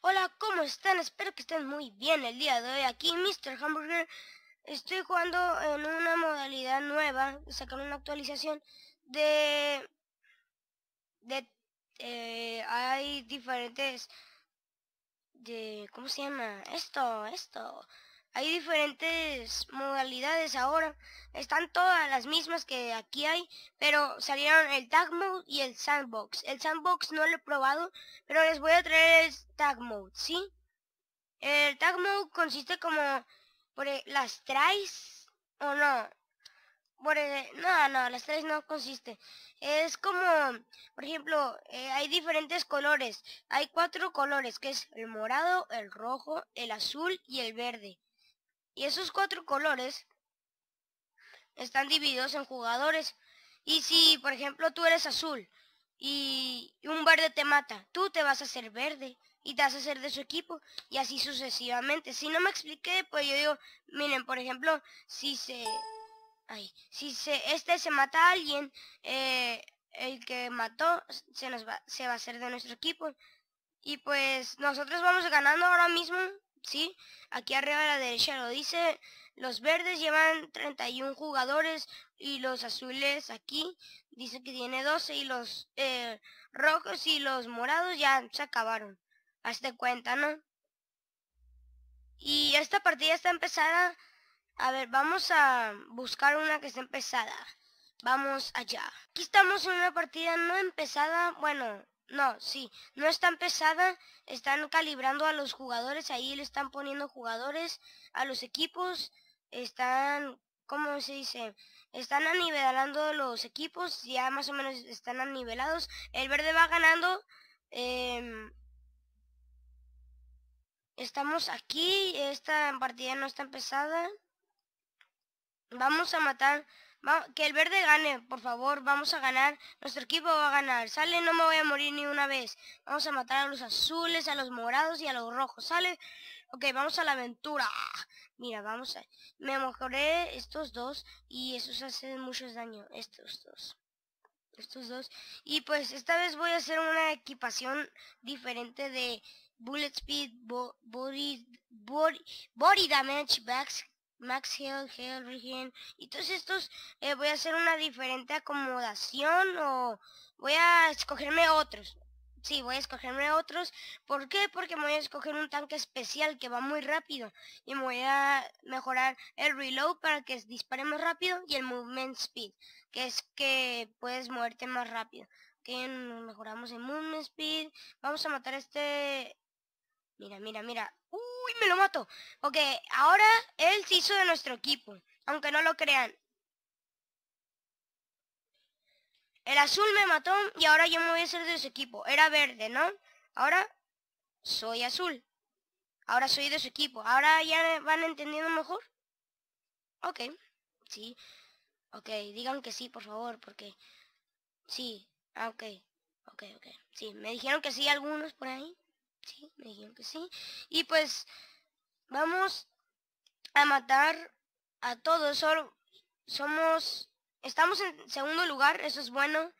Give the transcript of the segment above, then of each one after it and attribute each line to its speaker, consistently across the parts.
Speaker 1: Hola, ¿cómo están? Espero que estén muy bien el día de hoy. Aquí Mr. Hamburger. Estoy jugando en una modalidad nueva. Sacaron una actualización de... De... Eh, hay diferentes... De... ¿Cómo se llama? Esto, esto. Hay diferentes modalidades ahora. Están todas las mismas que aquí hay, pero salieron el Tag Mode y el Sandbox. El Sandbox no lo he probado, pero les voy a traer el Tag Mode, ¿sí? El Tag Mode consiste como... Por, e, ¿Las traes o no? Por, e, no, no, las tres no consiste. Es como, por ejemplo, eh, hay diferentes colores. Hay cuatro colores, que es el morado, el rojo, el azul y el verde. Y esos cuatro colores están divididos en jugadores. Y si, por ejemplo, tú eres azul y un verde te mata, tú te vas a hacer verde y te vas a hacer de su equipo y así sucesivamente. Si no me expliqué, pues yo digo, miren, por ejemplo, si se... si se, este se mata a alguien, eh, el que mató se, nos va, se va a hacer de nuestro equipo. Y pues nosotros vamos ganando ahora mismo ¿sí? Aquí arriba a la derecha lo dice, los verdes llevan 31 jugadores y los azules aquí dice que tiene 12 y los eh, rojos y los morados ya se acabaron. Hazte cuenta, ¿no? Y esta partida está empezada. A ver, vamos a buscar una que está empezada. Vamos allá. Aquí estamos en una partida no empezada. Bueno, no, sí, no es tan pesada, están calibrando a los jugadores, ahí le están poniendo jugadores a los equipos, están, ¿cómo se dice? Están anivelando los equipos, ya más o menos están anivelados. El verde va ganando. Em, estamos aquí, esta partida no está empezada. Vamos a matar que el verde gane, por favor, vamos a ganar. Nuestro equipo va a ganar. Sale, no me voy a morir ni una vez. Vamos a matar a los azules, a los morados y a los rojos. Sale. Ok, vamos a la aventura. Mira, vamos a... Me mejoré estos dos y esos hacen muchos daño. Estos dos. Estos dos. Y pues esta vez voy a hacer una equipación diferente de Bullet Speed, Body, Body, Body Damage, Bags Max Hill, Regen, y todos estos eh, voy a hacer una diferente acomodación o voy a escogerme otros. Sí, voy a escogerme otros. ¿Por qué? Porque voy a escoger un tanque especial que va muy rápido. Y voy a mejorar el reload para que dispare más rápido y el movement speed, que es que puedes moverte más rápido. Que mejoramos el movement speed. Vamos a matar este Mira, mira, mira. ¡Uy, me lo mato! Ok, ahora él se hizo de nuestro equipo. Aunque no lo crean. El azul me mató y ahora yo me voy a hacer de su equipo. Era verde, ¿no? Ahora soy azul. Ahora soy de su equipo. Ahora ya van entendiendo mejor. Ok, sí. Ok, digan que sí, por favor, porque... Sí, ah, ok. Ok, ok. Sí, me dijeron que sí algunos por ahí. Sí, me dijeron que sí. Y pues vamos a matar a todos. Solo somos... Estamos en segundo lugar, eso es bueno.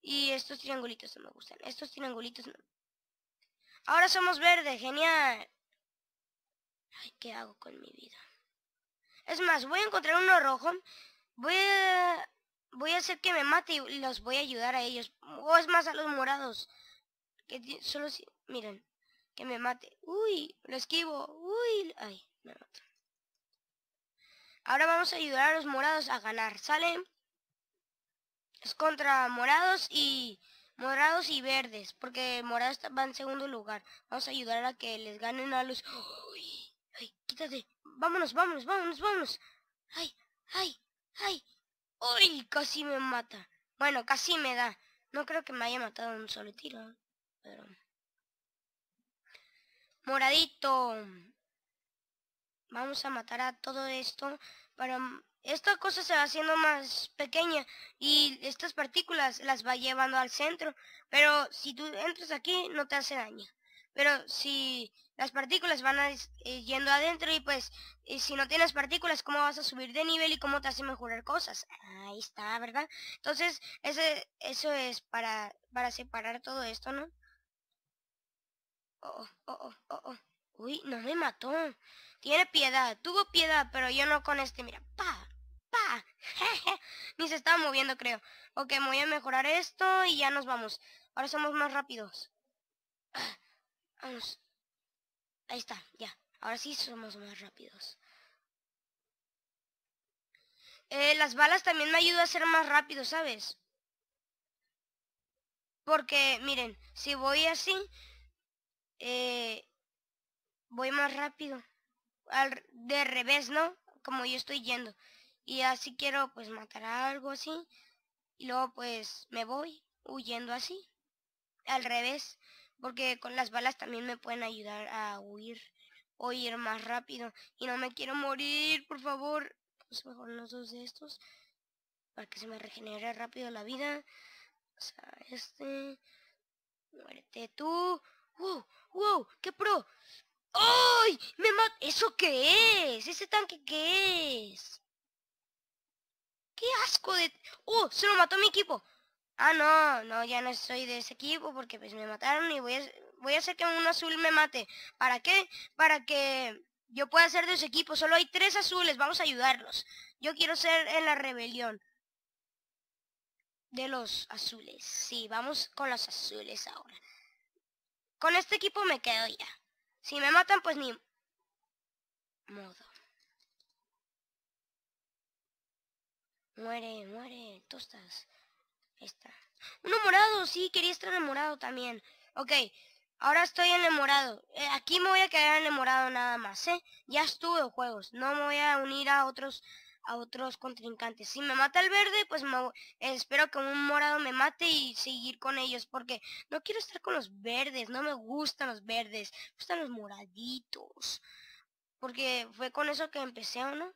Speaker 1: Y estos triangulitos no me gustan. Estos triangulitos Ahora somos verde, genial. Ay, ¿qué hago con mi vida? Es más, voy a encontrar uno rojo. Voy Voy a hacer que me mate y los voy a ayudar a ellos. O es más, a los morados. Que solo si... Miren, que me mate. Uy, lo esquivo. Uy, ay, me mato. Ahora vamos a ayudar a los morados a ganar, ¿sale? Es contra morados y morados y verdes, porque morados va en segundo lugar. Vamos a ayudar a que les ganen a los... Uy, ay, quítate. Vámonos, vámonos, vámonos, vámonos. Ay, ay, ay. Uy, casi me mata. Bueno, casi me da. No creo que me haya matado un solo tiro, pero moradito. Vamos a matar a todo esto para... Esta cosa se va haciendo más pequeña y estas partículas las va llevando al centro. Pero si tú entras aquí no te hace daño. Pero si las partículas van eh, yendo adentro y pues eh, si no tienes partículas, ¿cómo vas a subir de nivel y cómo te hace mejorar cosas? Ahí está, ¿verdad? Entonces, ese, eso es para, para separar todo esto, ¿no? Oh oh, oh, oh, oh, Uy, no me mató. Tiene piedad, tuvo piedad, pero yo no con este. Mira, pa, pa. Ni se estaba moviendo, creo. Ok, voy a mejorar esto y ya nos vamos. Ahora somos más rápidos. Vamos. Ahí está, ya. Ahora sí somos más rápidos. Eh, las balas también me ayudan a ser más rápido, ¿sabes? Porque, miren, si voy así, eh, voy más rápido. Al, de revés, ¿no? Como yo estoy yendo. Y así quiero pues matar a algo así. Y luego pues me voy huyendo así. Al revés. Porque con las balas también me pueden ayudar a huir. O ir más rápido. Y no me quiero morir, por favor. Pues mejor los dos de estos. Para que se me regenere rápido la vida. O sea, este... Muérete tú. ¡Wow! ¡Wow! ¡Qué pro! ¡Ay! ¡Me mató! ¿Eso qué es? ¿Ese tanque qué es? ¡Qué asco de... ¡Oh! ¡Se lo mató mi equipo! Ah, no, no, ya no soy de ese equipo porque pues me mataron y voy a, voy a hacer que un azul me mate. ¿Para qué? Para que yo pueda ser de ese equipo. Solo hay tres azules, vamos a ayudarlos. Yo quiero ser en la rebelión de los azules. Sí, vamos con los azules ahora. Con este equipo me quedo ya. Si me matan, pues ni modo. Muere, muere, tostas. está. Uno morado, sí, quería estar enamorado también. Ok, ahora estoy enamorado. Eh, aquí me voy a quedar enamorado nada más, ¿eh? Ya estuve juegos. No me voy a unir a otros a otros contrincantes. Si me mata el verde, pues me, espero que un morado me mate y seguir con ellos, porque no quiero estar con los verdes, no me gustan los verdes, me gustan los moraditos. Porque fue con eso que empecé, ¿o no?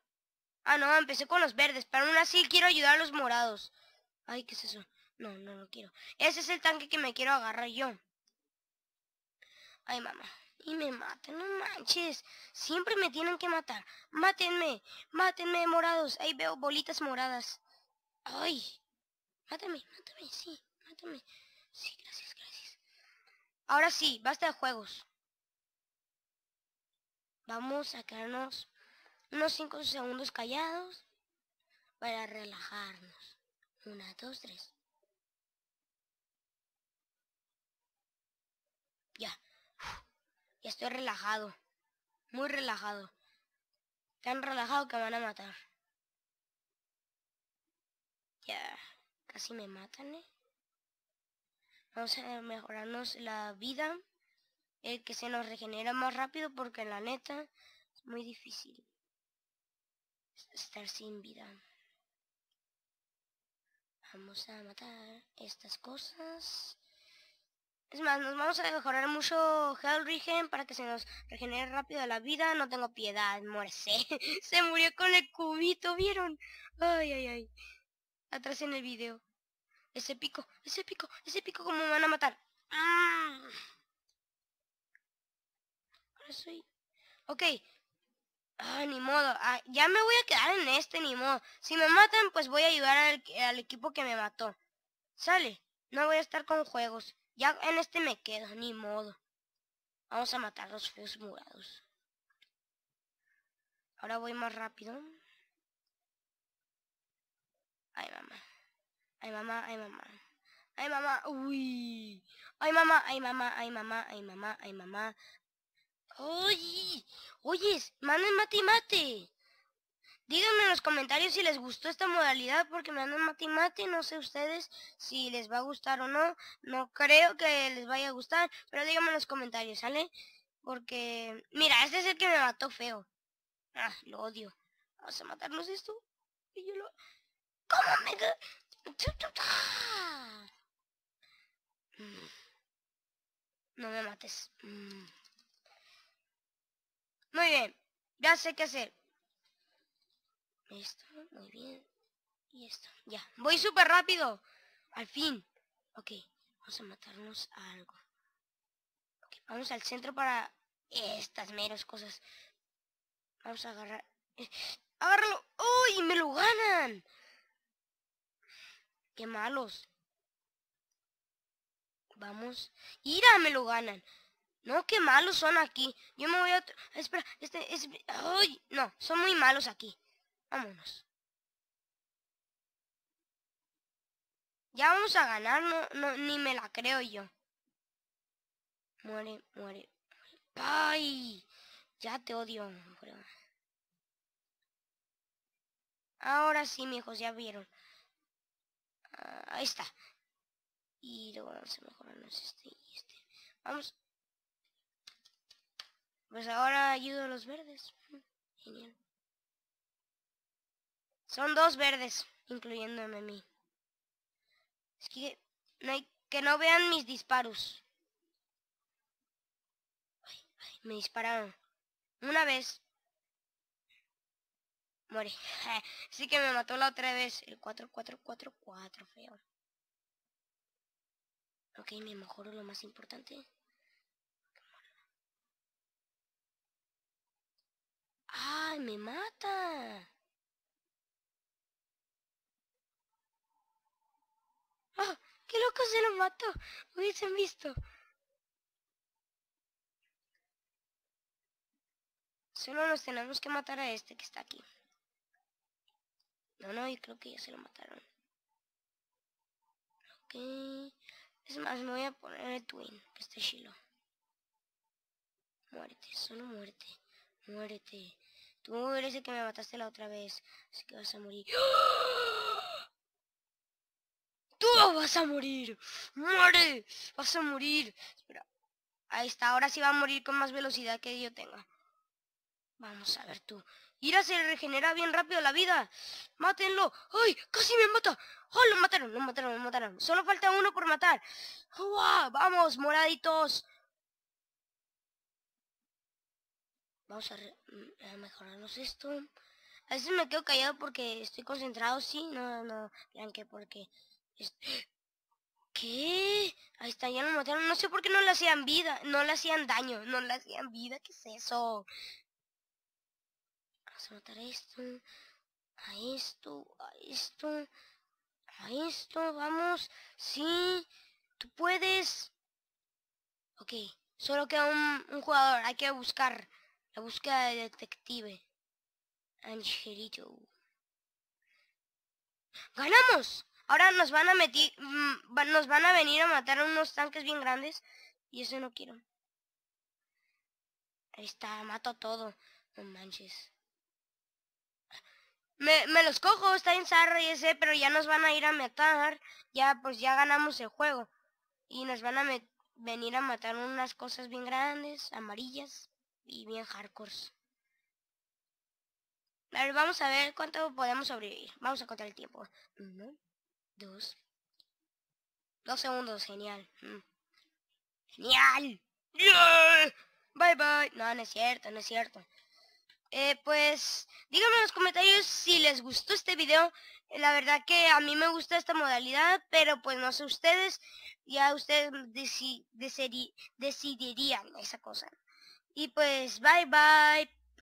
Speaker 1: Ah, no, empecé con los verdes, pero aún así quiero ayudar a los morados. Ay, ¿qué es eso? No, no lo quiero. Ese es el tanque que me quiero agarrar yo. Ay, mamá y me matan, no manches. Siempre me tienen que matar. Mátenme, mátenme, morados. Ahí veo bolitas moradas. Ay, mátame, mátame, sí, mátame. Sí, gracias, gracias. Ahora sí, basta de juegos. Vamos a quedarnos unos 5 segundos callados para relajarnos. Una, dos, tres. y estoy relajado, muy relajado, tan relajado que me van a matar. Ya, casi me matan, ¿eh? Vamos a mejorarnos la vida, el eh, que se nos regenera más rápido porque la neta es muy difícil estar sin vida. Vamos a matar estas cosas. Es más, nos vamos a mejorar mucho Hell Regen para que se nos regenere rápido la vida. No tengo piedad, muérese. se murió con el cubito, ¿vieron? Ay, ay, ay. Atrás en el video. Ese pico, ese pico, ese pico como me van a matar. Mm. Ahora soy... Ok. Ah, ni modo. Ah, ya me voy a quedar en este, ni modo. Si me matan, pues voy a ayudar al equipo que me mató. Sale. No voy a estar con juegos. Ya en este me quedo, ni modo. Vamos a matar los feos murados. Ahora voy más rápido. Ay, mamá. Ay, mamá, ay, mamá. Ay, mamá, uy. Ay, mamá, ay, mamá, ay, mamá, ay, mamá, ay, mamá. ¡Oye! ¡Oyes! y mate y mate! Díganme en los comentarios si les gustó esta modalidad porque me andan mate y mate. No sé ustedes si les va a gustar o no. No creo que les vaya a gustar, pero díganme en los comentarios, ¿sale? Porque, mira, este es el que me mató feo. Ah, lo odio. Vamos a matarnos esto. Y yo lo... ¿Cómo me... Mm. No me mates. Mm. Muy bien. Ya sé qué hacer. Esto, muy bien. Y esto, ya. Voy súper rápido. Al fin. Ok, vamos a matarnos algo. vamos al centro para estas meras cosas. Vamos a agarrar... ¡Agárralo! ¡Uy! ¡Me lo ganan! ¡Qué malos! Vamos. ¡Ira! ¡Me lo ganan! No, qué malos son aquí. Yo me voy a Espera, este... este... ¡Ay! No, son muy malos aquí. Vámonos. Ya vamos a ganar, no, no, ni me la creo yo. Muere, muere, ¡Ay! Ya te odio, hombre. Ahora sí, mijos, ya vieron. Ah, ahí está. Y luego vamos a mejorarnos este y este. Vamos. Pues ahora ayudo a los verdes. Son dos verdes, incluyéndome a mí. Es que no que no vean mis disparos. me dispararon. Una vez. Morí. sí que me mató la otra vez. El 4444, feo. Ok, me mejoró lo más importante. ¡Ay, me mata! se lo mató. Hubiesen visto. Solo nos tenemos que matar a este que está aquí. No, no, yo creo que ya se lo mataron. Ok. Es más, me voy a poner el twin, que este chilo. Muerte, solo muerte. muerte, Tú eres el que me mataste la otra vez. Así que vas a morir. ¡Ah! vas a morir! ¡Muere! ¡Vas a morir! Espera. Ahí está, ahora sí va a morir con más velocidad que yo tenga. Vamos a ver tú. Ira se regenera bien rápido la vida. ¡Mátenlo! ¡Ay! ¡Casi me mata! ¡Oh, lo mataron! ¡Lo mataron! ¡Lo mataron! Solo falta uno por matar. ¡Vamos, moraditos! Vamos a, mejorarnos esto. A veces me quedo callado porque estoy concentrado, sí, no, no, vean que porque ¿Qué? Ahí está, ya lo mataron. No sé por qué no le hacían vida, no le hacían daño, no le hacían vida. ¿Qué es eso? Vamos a matar esto, a esto, a esto, a esto. Vamos, sí, tú puedes. Ok, solo queda un, un jugador. Hay que buscar la búsqueda de detective. Angelito. ¡Ganamos! Ahora nos van a metir. Mm, nos van a venir a matar unos tanques bien grandes y eso no quiero. Ahí está, mato todo. No manches. Me, los cojo, está en Sarra y ese, pero ya nos van a ir a matar. Ya, pues ya ganamos el juego. Y nos van a venir a matar unas cosas bien grandes, amarillas y bien hardcore. A ver, vamos a ver cuánto podemos sobrevivir. Vamos a contar el tiempo. Dos. Dos segundos, genial. Mm. ¡Genial! Bye bye. No, no es cierto, no es cierto. Eh, pues díganme en los comentarios si les gustó este video. Eh, la verdad que a mí me gusta esta modalidad, pero pues no sé ustedes. Ya ustedes decidirían esa cosa. Y pues bye bye.